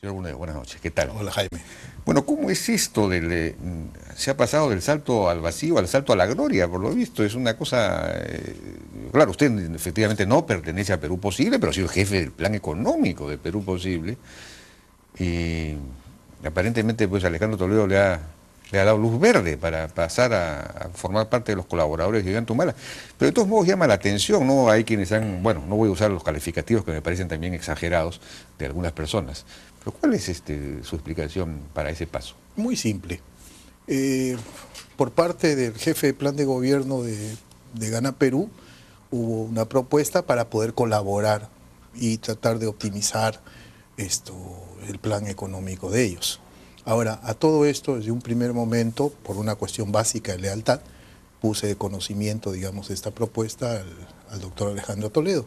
Señor buenas noches. ¿Qué tal? Hola, Jaime. Bueno, ¿cómo es esto? Del, eh, se ha pasado del salto al vacío al salto a la gloria, por lo visto. Es una cosa... Eh, claro, usted efectivamente no pertenece a Perú Posible, pero ha sido jefe del plan económico de Perú Posible. Y aparentemente, pues Alejandro Toledo le ha le ha dado luz verde para pasar a, formar parte de los colaboradores de Gigante Humala. Pero de todos modos llama la atención, ¿no? Hay quienes han, bueno, no voy a usar los calificativos que me parecen también exagerados de algunas personas. Pero ¿cuál es este, su explicación para ese paso? Muy simple. Eh, por parte del jefe de plan de gobierno de, de Gana Perú hubo una propuesta para poder colaborar y tratar de optimizar esto, el plan económico de ellos. Ahora, a todo esto, desde un primer momento, por una cuestión básica de lealtad, puse de conocimiento, digamos, esta propuesta al, doctor Alejandro Toledo.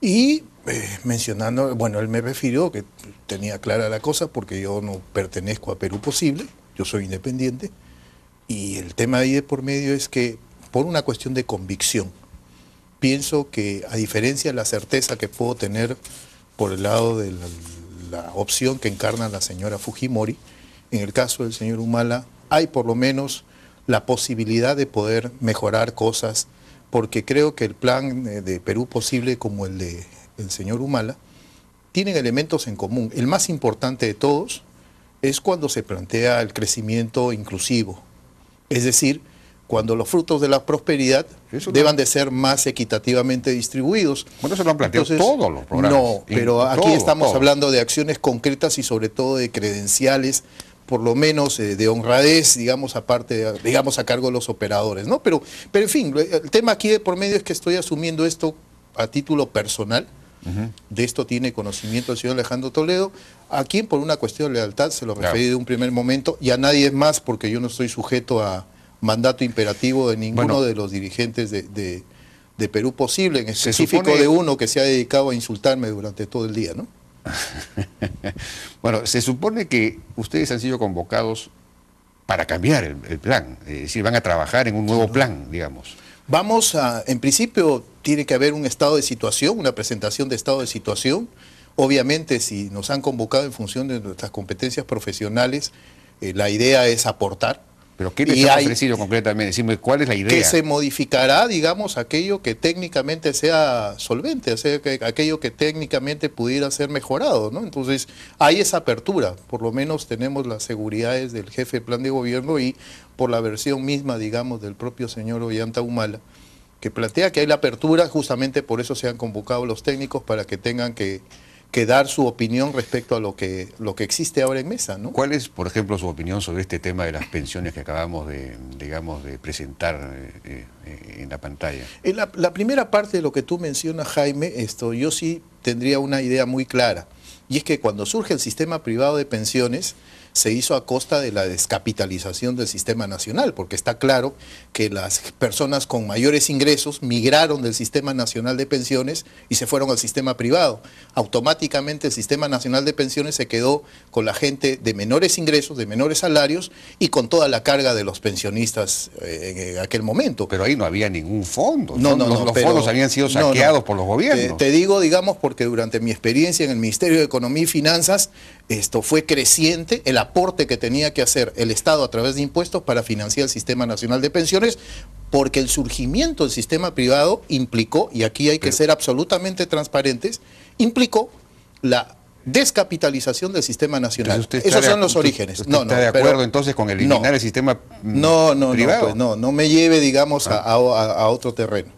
Y eh, mencionando, bueno, él me refirió que tenía clara la cosa porque yo no pertenezco a Perú Posible, yo soy independiente, y el tema ahí de por medio es que, por una cuestión de convicción, pienso que a diferencia de la certeza que puedo tener por el lado del la opción que encarna la señora Fujimori, en el caso del señor Humala hay por lo menos la posibilidad de poder mejorar cosas, porque creo que el plan eh, de Perú posible como el de el señor Humala tienen elementos en común. El más importante de todos es cuando se plantea el crecimiento inclusivo, es decir, cuando los frutos de la prosperidad deban de ser más equitativamente distribuidos. Bueno, se lo han planteado todos los programas. No, pero aquí estamos hablando de acciones concretas y sobre todo de credenciales, por lo menos eh, de honradez, digamos, aparte, digamos, a cargo de los operadores, ¿no? Pero, pero en fin, el tema aquí de por medio es que estoy asumiendo esto a título personal. De esto tiene conocimiento el señor Alejandro Toledo, a quien por una cuestión de lealtad se lo referí de un primer momento y a nadie más porque yo no estoy sujeto a, mandato imperativo de ninguno de los dirigentes de, Perú posible, en específico de uno que se ha dedicado a insultarme durante todo el día, ¿no? bueno, se supone que ustedes han sido convocados para cambiar el, plan, es decir, van a trabajar en un nuevo plan, digamos. Vamos a, en principio, tiene que haber un estado de situación, una presentación de estado de situación. Obviamente, si nos han convocado en función de nuestras competencias profesionales, eh, la idea es aportar, ¿Pero qué les ha concretamente? ¿cuál es la idea? Que se modificará, digamos, aquello que técnicamente sea solvente, aquello que técnicamente pudiera ser mejorado, ¿no? Entonces, hay esa apertura, por lo menos tenemos las seguridades del jefe de plan de gobierno y por la versión misma, digamos, del propio señor Ollanta Humala, que plantea que hay la apertura, justamente por eso se han convocado los técnicos para que tengan que que dar su opinión respecto a lo que, lo que existe ahora en mesa. ¿no? ¿Cuál es, por ejemplo, su opinión sobre este tema de las pensiones que acabamos de, digamos, de presentar eh, eh, en la pantalla? Eh, la, la, primera parte de lo que tú mencionas, Jaime, esto, yo sí tendría una idea muy clara, y es que cuando surge el sistema privado de pensiones, se hizo a costa de la descapitalización del sistema nacional, porque está claro que las personas con mayores ingresos migraron del sistema nacional de pensiones y se fueron al sistema privado. Automáticamente el sistema nacional de pensiones se quedó con la gente de menores ingresos, de menores salarios y con toda la carga de los pensionistas eh, en eh, aquel momento. Pero ahí no había ningún fondo. No, no, los fondos habían sido saqueados por los gobiernos. Te, digo, digamos, porque durante mi experiencia en el Ministerio de Economía y Finanzas, esto fue creciente el aporte que tenía que hacer el Estado a través de impuestos para financiar el Sistema Nacional de Pensiones, porque el surgimiento del sistema privado implicó, y aquí hay que ser absolutamente transparentes, implicó la descapitalización del sistema nacional. Esos son los orígenes. Usted no, ¿Está de acuerdo entonces con eliminar el sistema no, no, privado? Pues no, no, me lleve, digamos, ah. a, otro terreno.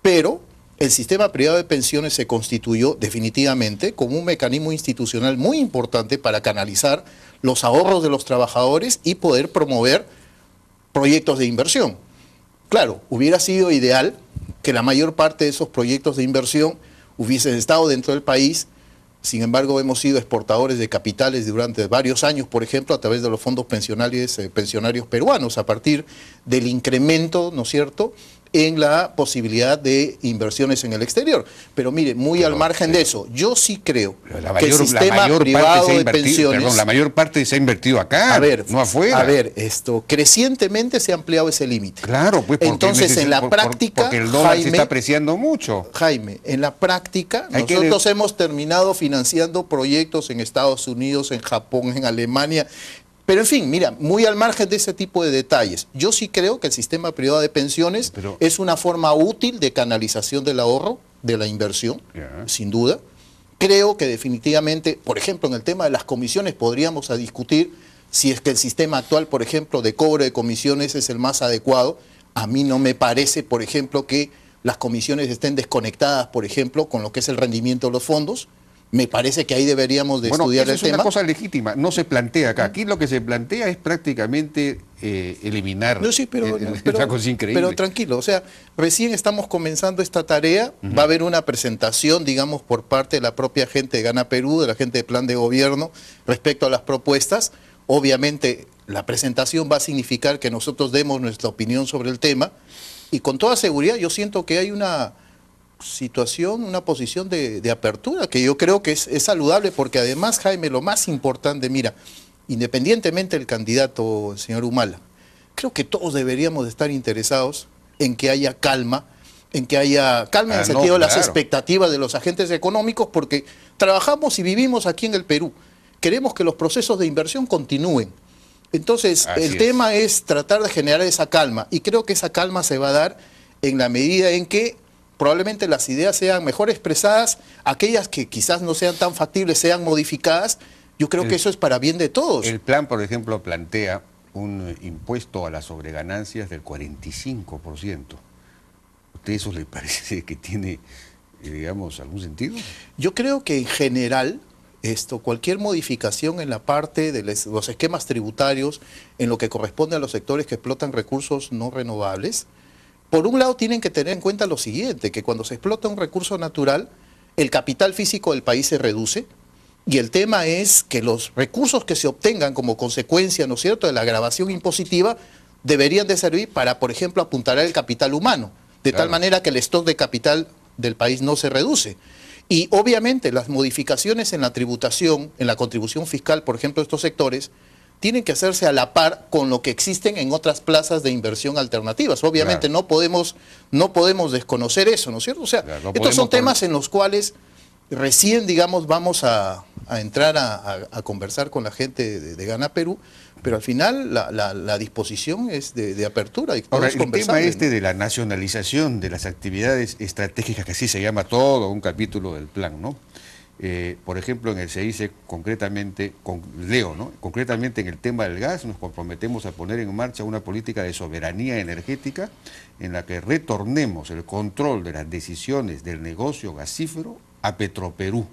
Pero el sistema privado de pensiones se constituyó definitivamente como un mecanismo institucional muy importante para canalizar los ahorros de los trabajadores y poder promover proyectos de inversión. Claro, hubiera sido ideal que la mayor parte de esos proyectos de inversión hubiesen estado dentro del país, sin embargo hemos sido exportadores de capitales durante varios años, por ejemplo, a través de los fondos pensionarios, eh, pensionarios peruanos, a partir del incremento, ¿no es cierto?, en la posibilidad de inversiones en el exterior. Pero mire, muy al margen de eso, yo sí creo que el sistema privado de pensiones... la mayor parte se ha invertido acá, a ver, no afuera. A ver, esto, crecientemente se ha ampliado ese límite. Claro, pues porque Entonces, en la práctica... Porque el dólar se está apreciando mucho. Jaime, en la práctica, nosotros hemos terminado financiando proyectos en Estados Unidos, en Japón, en Alemania, pero en fin, mira, muy al margen de ese tipo de detalles, yo sí creo que el sistema privado de pensiones es una forma útil de canalización del ahorro, de la inversión, sin duda. Creo que definitivamente, por ejemplo, en el tema de las comisiones podríamos a discutir si es que el sistema actual, por ejemplo, de cobro de comisiones es el más adecuado. A mí no me parece, por ejemplo, que las comisiones estén desconectadas, por ejemplo, con lo que es el rendimiento de los fondos. Me parece que ahí deberíamos de estudiar el tema. Es una cosa legítima, no se plantea acá. Aquí lo que se plantea es prácticamente eh, eliminar. No, sí, pero, pero, pero tranquilo, o sea, recién estamos comenzando esta tarea, va a haber una presentación, digamos, por parte de la propia gente de Gana Perú, de la gente de plan de gobierno, respecto a las propuestas. Obviamente, la presentación va a significar que nosotros demos nuestra opinión sobre el tema y con toda seguridad yo siento que hay una situación, una posición de, apertura, que yo creo que es, saludable, porque además, Jaime, lo más importante, mira, independientemente del candidato, el señor Humala, creo que todos deberíamos estar interesados en que haya calma, en que haya calma en el ah, sentido de las expectativas de los agentes económicos, porque trabajamos y vivimos aquí en el Perú. Queremos que los procesos de inversión continúen. Entonces, el tema es tratar de generar esa calma, y creo que esa calma se va a dar en la medida en que probablemente las ideas sean mejor expresadas, aquellas que quizás no sean tan factibles sean modificadas. Yo creo que eso es para bien de todos. El plan, por ejemplo, plantea un impuesto a las sobreganancias del 45%. usted eso le parece que tiene, eh, digamos, algún sentido? Yo creo que en general, esto, cualquier modificación en la parte de los esquemas tributarios, en lo que corresponde a los sectores que explotan recursos no renovables, por un lado, tienen que tener en cuenta lo siguiente, que cuando se explota un recurso natural, el capital físico del país se reduce y el tema es que los recursos que se obtengan como consecuencia, ¿no es cierto?, de la grabación impositiva, deberían de servir para, por ejemplo, apuntar el capital humano, de tal manera que el stock de capital del país no se reduce. Y obviamente las modificaciones en la tributación, en la contribución fiscal, por ejemplo, de estos sectores, tienen que hacerse a la par con lo que existen en otras plazas de inversión alternativas. Obviamente no, podemos, no podemos desconocer eso, ¿no es cierto? O sea, estos son temas en los cuales recién, digamos, vamos a, entrar a, conversar con la gente de, Gana Perú, pero al final la, disposición es de, apertura. Y Ahora, el tema este de la nacionalización de las actividades estratégicas, que así se llama todo un capítulo del plan, ¿no? Eh, por ejemplo, en el se dice concretamente, leo, ¿no? concretamente en el tema del gas, nos comprometemos a poner en marcha una política de soberanía energética en la que retornemos el control de las decisiones del negocio gasífero a Petroperú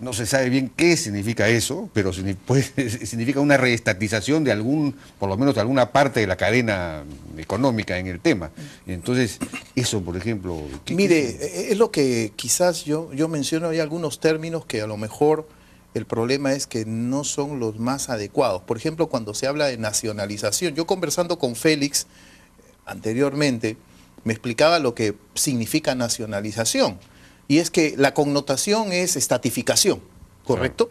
no se sabe bien qué significa eso, pero pues, significa una reestatización de algún, por lo menos de alguna parte de la cadena económica en el tema. Entonces, eso, por ejemplo... Mire, e, e, es lo que quizás yo, yo menciono, hay algunos términos que a lo mejor el problema es que no son los más adecuados. Por ejemplo, cuando se habla de nacionalización, yo conversando con Félix eh, anteriormente, me explicaba lo que significa nacionalización y es que la connotación es estatificación, ¿correcto?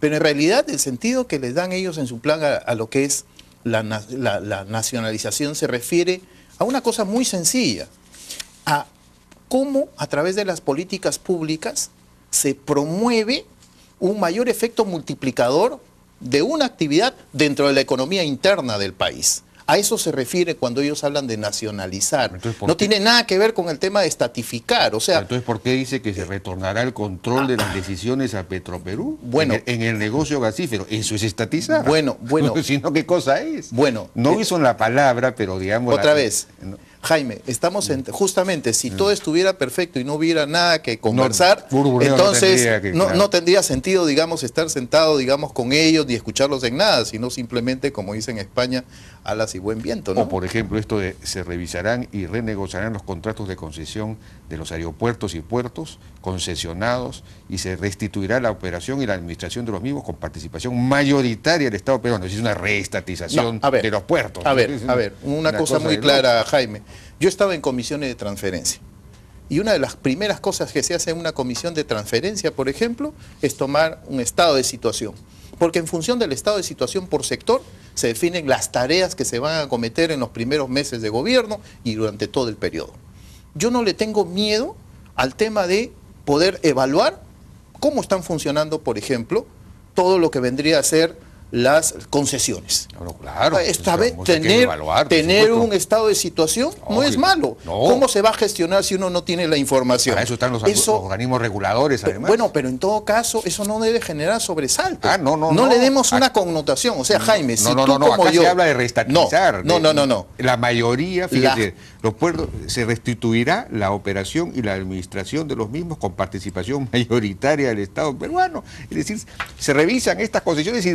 Pero en realidad el sentido que les dan ellos en su plan a, lo que es la nacionalización se refiere a una cosa muy sencilla, a cómo a través de las políticas públicas se promueve un mayor efecto multiplicador de una actividad dentro de la economía interna del país. A eso se refiere cuando ellos hablan de nacionalizar. no tiene nada que ver con el tema de estatificar. O sea, Entonces, ¿por qué dice que se eh, retornará el control ah, de las ah. decisiones a Petroperú? Bueno, en el, negocio gasífero. Eso es estatizar. Bueno, bueno. sino qué cosa es. Bueno, no hizo eh, la palabra, pero digamos. Otra vez. Jaime, estamos en, justamente, si todo mm. estuviera perfecto y no hubiera nada que conversar, entonces no tendría, sentido, digamos, estar sentado, digamos, con ellos ni escucharlos en nada, sino simplemente, como dicen en España, alas y buen viento. ¿no? O, por ejemplo, esto de se revisarán y renegociarán los contratos de concesión de los aeropuertos y puertos concesionados y se restituirá la operación y la administración de los mismos con participación mayoritaria del Estado peruano. Es una reestatización de los puertos. A ver, a ver, una, cosa muy clara, Jaime. Yo estaba en comisiones de transferencia. Y una de las primeras cosas que se hace en una comisión de transferencia, por ejemplo, es tomar un estado de situación. Porque en función del estado de situación por sector, se definen las tareas que se van a cometer en los primeros meses de gobierno y durante todo el periodo. Yo no le tengo miedo al tema de poder evaluar cómo están funcionando, por ejemplo, todo lo que vendría a ser las concesiones. claro. Esta pues, vez, tener, tener un estado de situación no, es malo. ¿Cómo se va a gestionar si uno no tiene la información? Para eso están los, organismos reguladores, además. Bueno, pero en todo caso, eso no debe generar sobresalto. Ah, no, le demos una ah. connotación. O sea, Jaime, si tú como no, yo... se habla de No, no, no, no. La mayoría, fíjate, los puertos, se restituirá la operación y la administración de los mismos con participación mayoritaria del Estado peruano. Es decir, se revisan estas concesiones y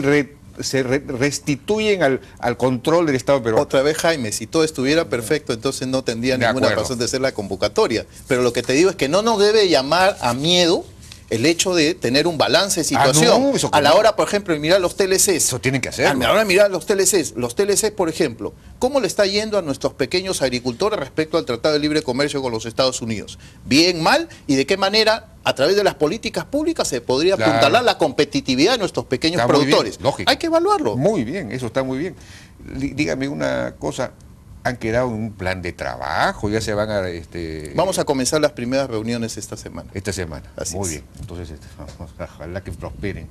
se restituyen al, control del Estado pero Otra vez, Jaime, si todo estuviera perfecto, entonces no tendría ninguna razón de ser la convocatoria. Pero lo que te digo es que no nos debe llamar a miedo el hecho de tener un balance de ah, situación. a la hora, por ejemplo, de mirar los TLCs. Eso tienen que hacer. A la hora mirar los TLCs. Los TLCs, por ejemplo, ¿cómo le está yendo a nuestros pequeños agricultores respecto al Tratado de Libre Comercio con los Estados Unidos? ¿Bien, mal? ¿Y de qué manera, a través de las políticas públicas, se podría apuntalar la competitividad de nuestros pequeños productores? Hay que evaluarlo. Muy bien, eso está muy bien. Dígame una cosa han quedado en un plan de trabajo, ya se van a... Este, vamos a comenzar las primeras reuniones esta semana. Esta semana, Así muy bien. Entonces, este, ojalá que prosperen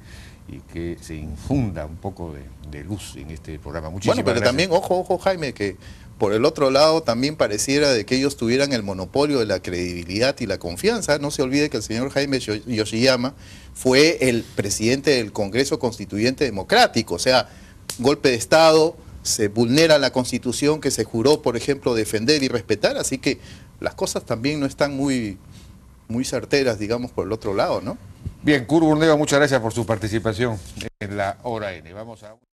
y que se infunda un poco de, luz en este programa. Muchísimas bueno, pero también, ojo, ojo, Jaime, que por el otro lado también pareciera de que ellos tuvieran el monopolio de la credibilidad y la confianza. No se olvide que el señor Jaime Yoshiyama fue el presidente del Congreso Constituyente Democrático, o sea, golpe de Estado, se vulnera la constitución que se juró, por ejemplo, defender y respetar, así que las cosas también no están muy, muy certeras, digamos, por el otro lado, ¿no? Bien, Curvo muchas gracias por su participación en la Hora N. Vamos a...